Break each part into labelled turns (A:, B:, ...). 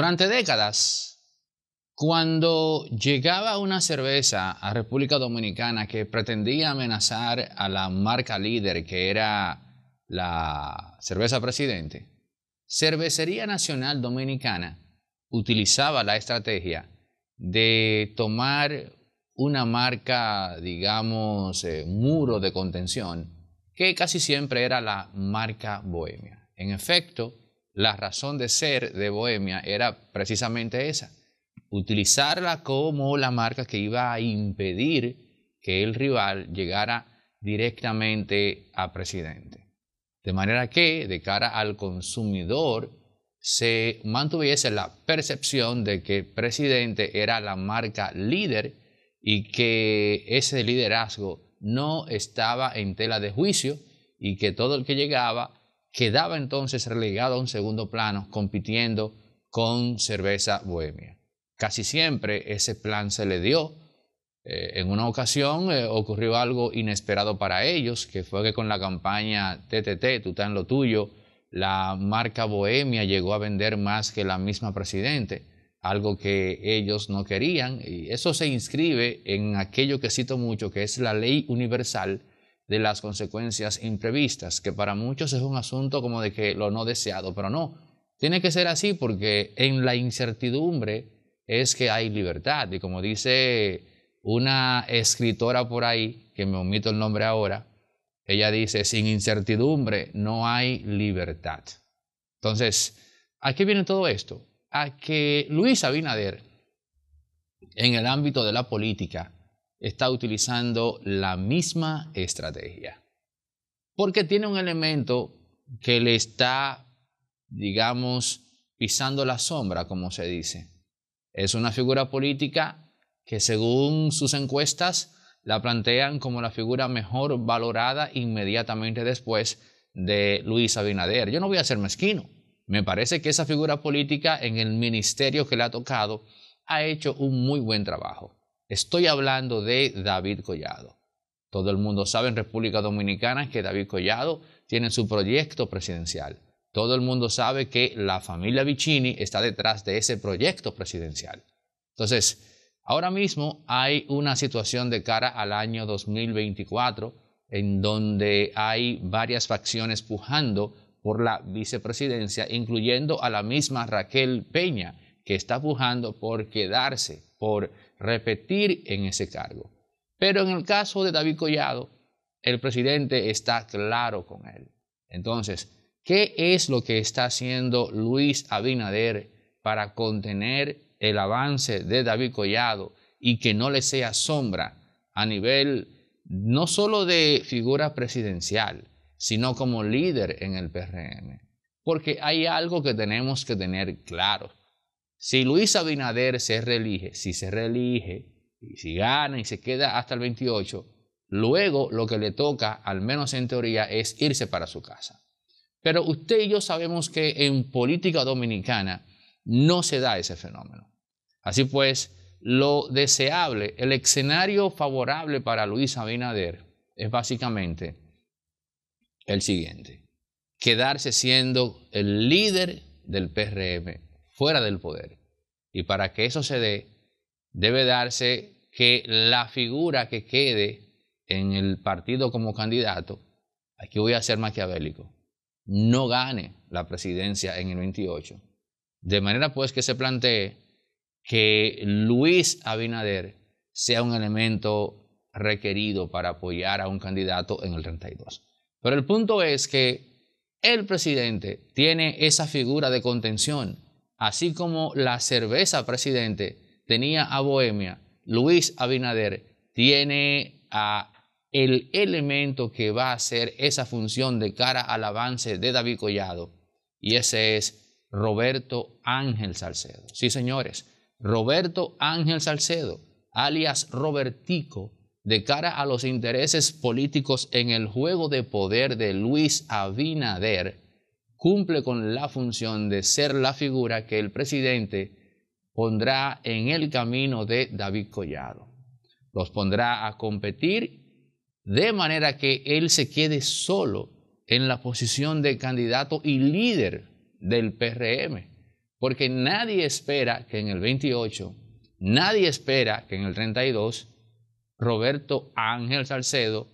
A: Durante décadas, cuando llegaba una cerveza a República Dominicana que pretendía amenazar a la marca líder que era la cerveza presidente, Cervecería Nacional Dominicana utilizaba la estrategia de tomar una marca, digamos, eh, muro de contención, que casi siempre era la marca Bohemia. En efecto, la razón de ser de Bohemia era precisamente esa, utilizarla como la marca que iba a impedir que el rival llegara directamente a presidente. De manera que, de cara al consumidor, se mantuviese la percepción de que presidente era la marca líder y que ese liderazgo no estaba en tela de juicio y que todo el que llegaba quedaba entonces relegado a un segundo plano compitiendo con cerveza bohemia. Casi siempre ese plan se le dio. Eh, en una ocasión eh, ocurrió algo inesperado para ellos, que fue que con la campaña TTT, tú en lo tuyo, la marca bohemia llegó a vender más que la misma presidente, algo que ellos no querían. Y eso se inscribe en aquello que cito mucho, que es la ley universal de las consecuencias imprevistas, que para muchos es un asunto como de que lo no deseado, pero no, tiene que ser así porque en la incertidumbre es que hay libertad. Y como dice una escritora por ahí, que me omito el nombre ahora, ella dice, sin incertidumbre no hay libertad. Entonces, ¿a qué viene todo esto? A que Luis Abinader, en el ámbito de la política, está utilizando la misma estrategia. Porque tiene un elemento que le está, digamos, pisando la sombra, como se dice. Es una figura política que según sus encuestas la plantean como la figura mejor valorada inmediatamente después de Luis Abinader. Yo no voy a ser mezquino. Me parece que esa figura política en el ministerio que le ha tocado ha hecho un muy buen trabajo. Estoy hablando de David Collado. Todo el mundo sabe en República Dominicana que David Collado tiene su proyecto presidencial. Todo el mundo sabe que la familia Vicini está detrás de ese proyecto presidencial. Entonces, ahora mismo hay una situación de cara al año 2024 en donde hay varias facciones pujando por la vicepresidencia, incluyendo a la misma Raquel Peña, que está pujando por quedarse por repetir en ese cargo. Pero en el caso de David Collado, el presidente está claro con él. Entonces, ¿qué es lo que está haciendo Luis Abinader para contener el avance de David Collado y que no le sea sombra a nivel no solo de figura presidencial, sino como líder en el PRM? Porque hay algo que tenemos que tener claro. Si Luis Abinader se reelige, si se reelige, y si gana y se queda hasta el 28, luego lo que le toca, al menos en teoría, es irse para su casa. Pero usted y yo sabemos que en política dominicana no se da ese fenómeno. Así pues, lo deseable, el escenario favorable para Luis Abinader es básicamente el siguiente, quedarse siendo el líder del PRM fuera del poder. Y para que eso se dé, debe darse que la figura que quede en el partido como candidato, aquí voy a ser maquiavélico, no gane la presidencia en el 28. De manera pues que se plantee que Luis Abinader sea un elemento requerido para apoyar a un candidato en el 32. Pero el punto es que el presidente tiene esa figura de contención Así como la cerveza, presidente, tenía a Bohemia, Luis Abinader tiene a el elemento que va a hacer esa función de cara al avance de David Collado. Y ese es Roberto Ángel Salcedo. Sí, señores, Roberto Ángel Salcedo, alias Robertico, de cara a los intereses políticos en el juego de poder de Luis Abinader, cumple con la función de ser la figura que el presidente pondrá en el camino de David Collado. Los pondrá a competir de manera que él se quede solo en la posición de candidato y líder del PRM, porque nadie espera que en el 28, nadie espera que en el 32, Roberto Ángel Salcedo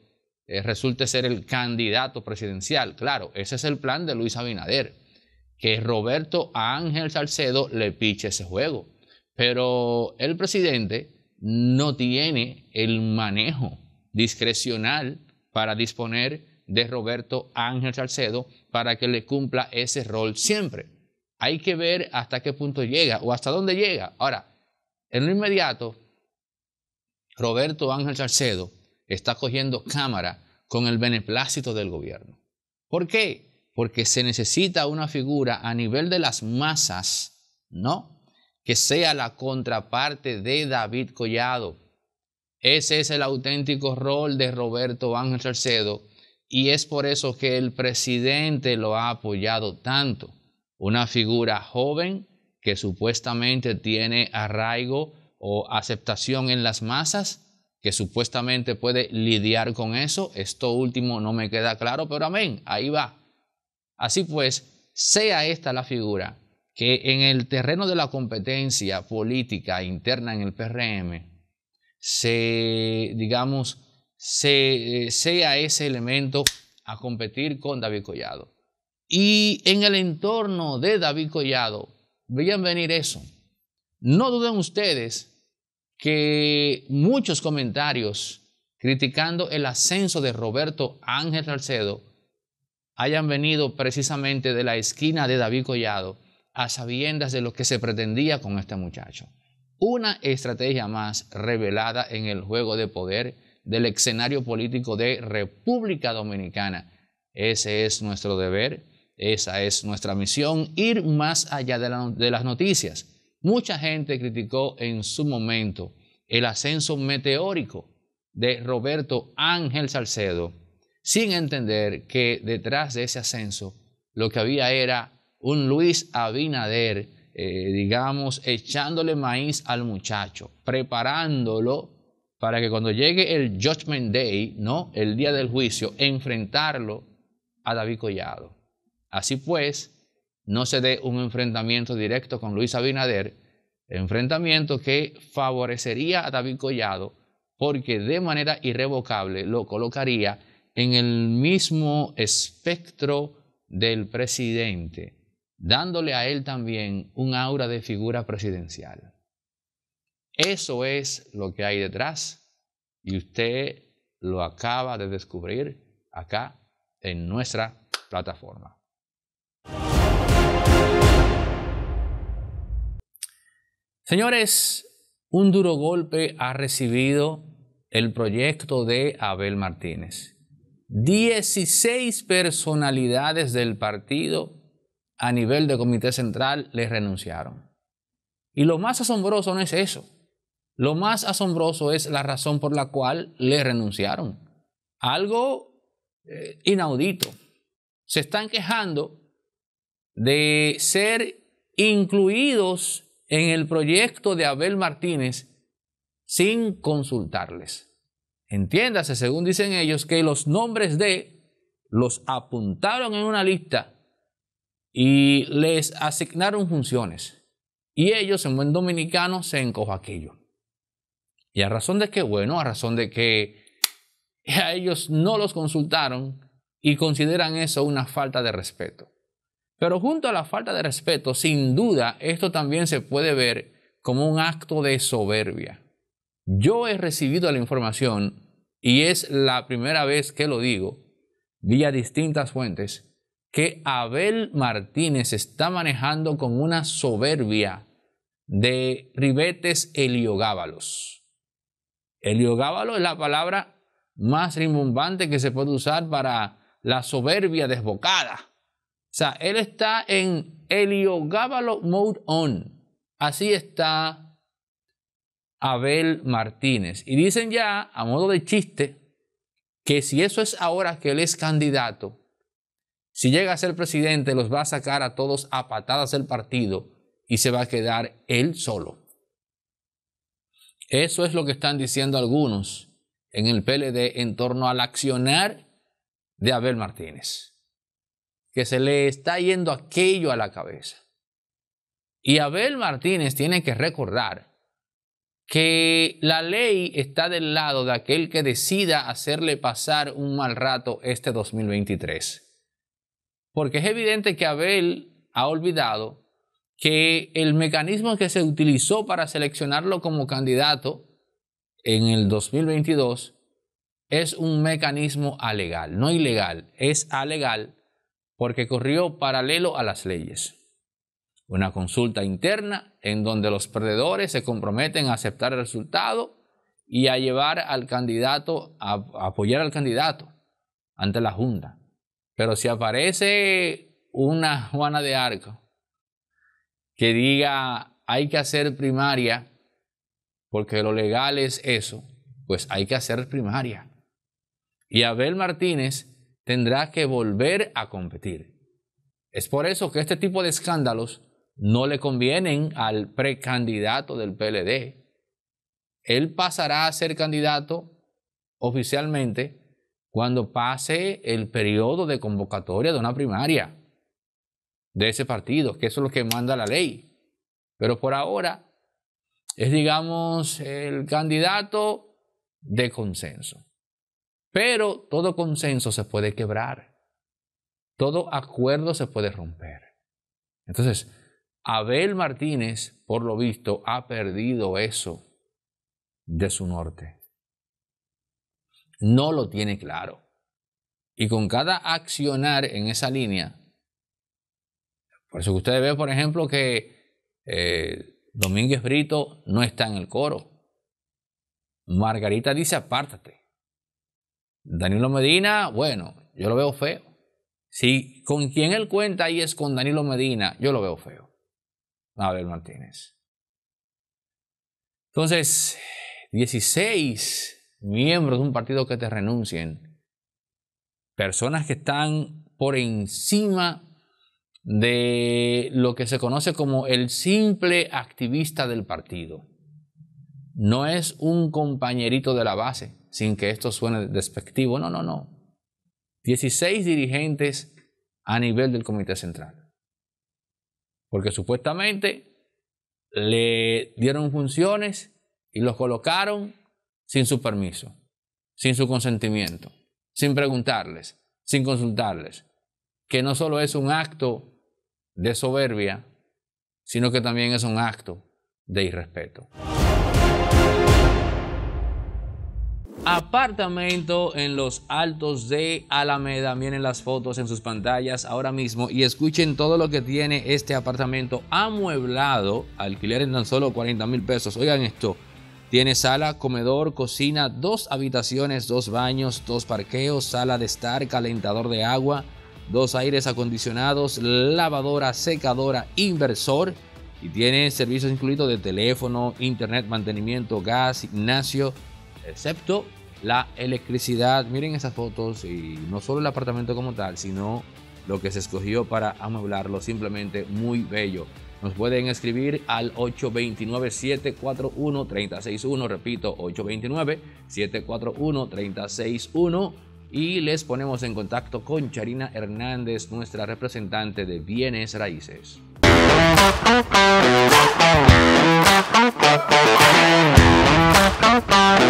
A: eh, resulte ser el candidato presidencial. Claro, ese es el plan de Luis Abinader, que Roberto Ángel Salcedo le piche ese juego. Pero el presidente no tiene el manejo discrecional para disponer de Roberto Ángel Salcedo para que le cumpla ese rol siempre. Hay que ver hasta qué punto llega o hasta dónde llega. Ahora, en lo inmediato, Roberto Ángel Salcedo está cogiendo cámara con el beneplácito del gobierno. ¿Por qué? Porque se necesita una figura a nivel de las masas, ¿no? Que sea la contraparte de David Collado. Ese es el auténtico rol de Roberto Ángel Salcedo y es por eso que el presidente lo ha apoyado tanto. Una figura joven que supuestamente tiene arraigo o aceptación en las masas, que supuestamente puede lidiar con eso. Esto último no me queda claro, pero amén, ahí va. Así pues, sea esta la figura que en el terreno de la competencia política interna en el PRM se, digamos, se, eh, sea ese elemento a competir con David Collado. Y en el entorno de David Collado, vean venir eso. No duden ustedes que muchos comentarios criticando el ascenso de Roberto Ángel Salcedo hayan venido precisamente de la esquina de David Collado a sabiendas de lo que se pretendía con este muchacho. Una estrategia más revelada en el juego de poder del escenario político de República Dominicana. Ese es nuestro deber, esa es nuestra misión, ir más allá de, de las noticias Mucha gente criticó en su momento el ascenso meteórico de Roberto Ángel Salcedo, sin entender que detrás de ese ascenso lo que había era un Luis Abinader, eh, digamos, echándole maíz al muchacho, preparándolo para que cuando llegue el Judgment Day, ¿no? el día del juicio, enfrentarlo a David Collado. Así pues, no se dé un enfrentamiento directo con Luis Abinader, enfrentamiento que favorecería a David Collado porque de manera irrevocable lo colocaría en el mismo espectro del presidente, dándole a él también un aura de figura presidencial. Eso es lo que hay detrás y usted lo acaba de descubrir acá en nuestra plataforma. Señores, un duro golpe ha recibido el proyecto de Abel Martínez. 16 personalidades del partido a nivel de comité central le renunciaron. Y lo más asombroso no es eso. Lo más asombroso es la razón por la cual le renunciaron. Algo eh, inaudito. Se están quejando de ser incluidos en el proyecto de Abel Martínez sin consultarles. Entiéndase, según dicen ellos, que los nombres de los apuntaron en una lista y les asignaron funciones. Y ellos, en buen dominicano, se encojo aquello. ¿Y a razón de que, Bueno, a razón de que a ellos no los consultaron y consideran eso una falta de respeto. Pero junto a la falta de respeto, sin duda, esto también se puede ver como un acto de soberbia. Yo he recibido la información, y es la primera vez que lo digo, vía distintas fuentes, que Abel Martínez está manejando con una soberbia de ribetes heliogábalos. Heliogábalo es la palabra más rimbombante que se puede usar para la soberbia desbocada o sea, él está en Heliogábalo Mode On. Así está Abel Martínez. Y dicen ya, a modo de chiste, que si eso es ahora que él es candidato, si llega a ser presidente, los va a sacar a todos a patadas del partido y se va a quedar él solo. Eso es lo que están diciendo algunos en el PLD en torno al accionar de Abel Martínez que se le está yendo aquello a la cabeza. Y Abel Martínez tiene que recordar que la ley está del lado de aquel que decida hacerle pasar un mal rato este 2023. Porque es evidente que Abel ha olvidado que el mecanismo que se utilizó para seleccionarlo como candidato en el 2022 es un mecanismo alegal, no ilegal, es alegal porque corrió paralelo a las leyes. Una consulta interna en donde los perdedores se comprometen a aceptar el resultado y a llevar al candidato, a, apoyar al candidato ante la Junta. Pero si aparece una Juana de Arco que diga hay que hacer primaria porque lo legal es eso, pues hay que hacer primaria. Y Abel Martínez tendrá que volver a competir. Es por eso que este tipo de escándalos no le convienen al precandidato del PLD. Él pasará a ser candidato oficialmente cuando pase el periodo de convocatoria de una primaria de ese partido, que eso es lo que manda la ley. Pero por ahora es, digamos, el candidato de consenso. Pero todo consenso se puede quebrar. Todo acuerdo se puede romper. Entonces, Abel Martínez, por lo visto, ha perdido eso de su norte. No lo tiene claro. Y con cada accionar en esa línea, por eso que ustedes ven, por ejemplo, que eh, Domínguez Brito no está en el coro. Margarita dice, apártate. Danilo Medina, bueno, yo lo veo feo. Si con quien él cuenta ahí es con Danilo Medina, yo lo veo feo. ver Martínez. Entonces, 16 miembros de un partido que te renuncien. Personas que están por encima de lo que se conoce como el simple activista del partido. No es un compañerito de la base sin que esto suene despectivo. No, no, no. 16 dirigentes a nivel del Comité Central. Porque supuestamente le dieron funciones y los colocaron sin su permiso, sin su consentimiento, sin preguntarles, sin consultarles. Que no solo es un acto de soberbia, sino que también es un acto de irrespeto. apartamento en los altos de Alameda. Miren las fotos en sus pantallas ahora mismo y escuchen todo lo que tiene este apartamento amueblado. Alquiler en tan solo 40 mil pesos. Oigan esto. Tiene sala, comedor, cocina, dos habitaciones, dos baños, dos parqueos, sala de estar, calentador de agua, dos aires acondicionados, lavadora, secadora, inversor. Y tiene servicios incluidos de teléfono, internet, mantenimiento, gas, gimnasio, excepto la electricidad. Miren esas fotos y no solo el apartamento como tal, sino lo que se escogió para amueblarlo, simplemente muy bello. Nos pueden escribir al 829-741-361, repito, 829-741-361 y les ponemos en contacto con Charina Hernández, nuestra representante de bienes raíces. Yeah.